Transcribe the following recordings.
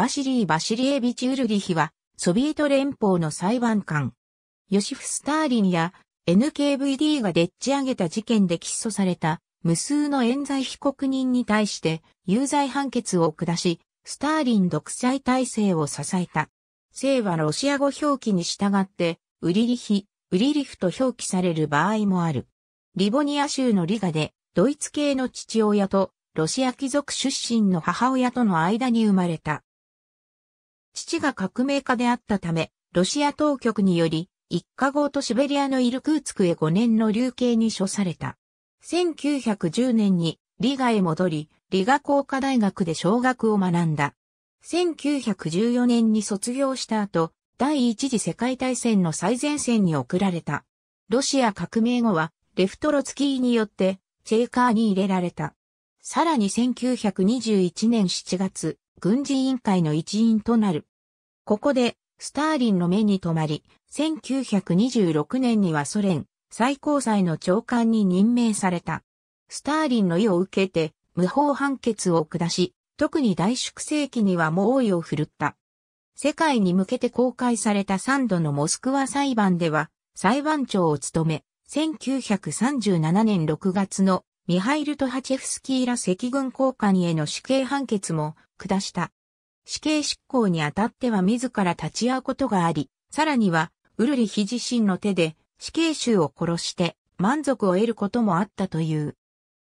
バシリー・バシリエビチ・ウルリヒは、ソビエト連邦の裁判官。ヨシフ・スターリンや NKVD がでっち上げた事件で起訴された無数の冤罪被告人に対して有罪判決を下し、スターリン独裁体制を支えた。姓はロシア語表記に従って、ウリリヒ、ウリリフと表記される場合もある。リボニア州のリガで、ドイツ系の父親とロシア貴族出身の母親との間に生まれた。父が革命家であったため、ロシア当局により、一家号とシベリアのイルクーツクへ5年の流刑に処された。1910年にリガへ戻り、リガ工科大学で小学を学んだ。1914年に卒業した後、第一次世界大戦の最前線に送られた。ロシア革命後は、レフトロツキーによって、チェーカーに入れられた。さらに1921年7月、軍事委員会の一員となる。ここで、スターリンの目に留まり、1926年にはソ連最高裁の長官に任命された。スターリンの意を受けて、無法判決を下し、特に大粛清期には猛威を振るった。世界に向けて公開された3度のモスクワ裁判では、裁判長を務め、1937年6月のミハイル・トハチェフスキーら赤軍交換への死刑判決も下した。死刑執行にあたっては自ら立ち会うことがあり、さらには、ウルリヒ自身の手で死刑囚を殺して満足を得ることもあったという。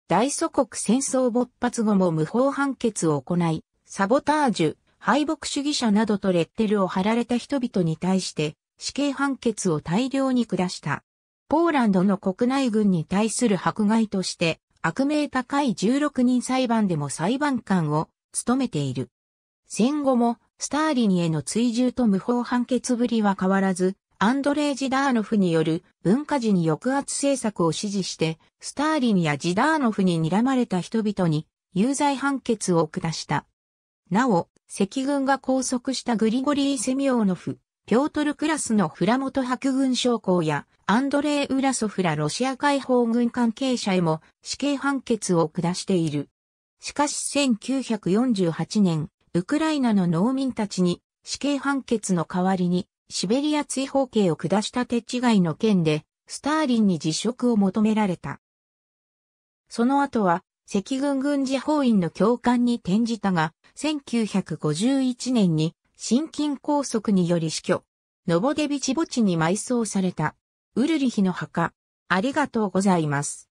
大祖国戦争勃発後も無法判決を行い、サボタージュ、敗北主義者などとレッテルを貼られた人々に対して死刑判決を大量に下した。ポーランドの国内軍に対する迫害として悪名高い16人裁判でも裁判官を務めている。戦後もスターリンへの追従と無法判決ぶりは変わらず、アンドレイ・ジダーノフによる文化時に抑圧政策を支持して、スターリンやジダーノフに睨まれた人々に有罪判決を下した。なお、赤軍が拘束したグリゴリー・セミオーノフ、ピョートル・クラスのフラモト白軍将校や、アンドレイ・ウラソフラロシア解放軍関係者へも死刑判決を下している。しかし1948年、ウクライナの農民たちに死刑判決の代わりにシベリア追放刑を下した手違いの件で、スターリンに辞職を求められた。その後は、赤軍軍事法院の教官に転じたが、1951年に心筋梗塞により死去。ノボデビチ墓地に埋葬された。ウルリヒの墓。ありがとうございます。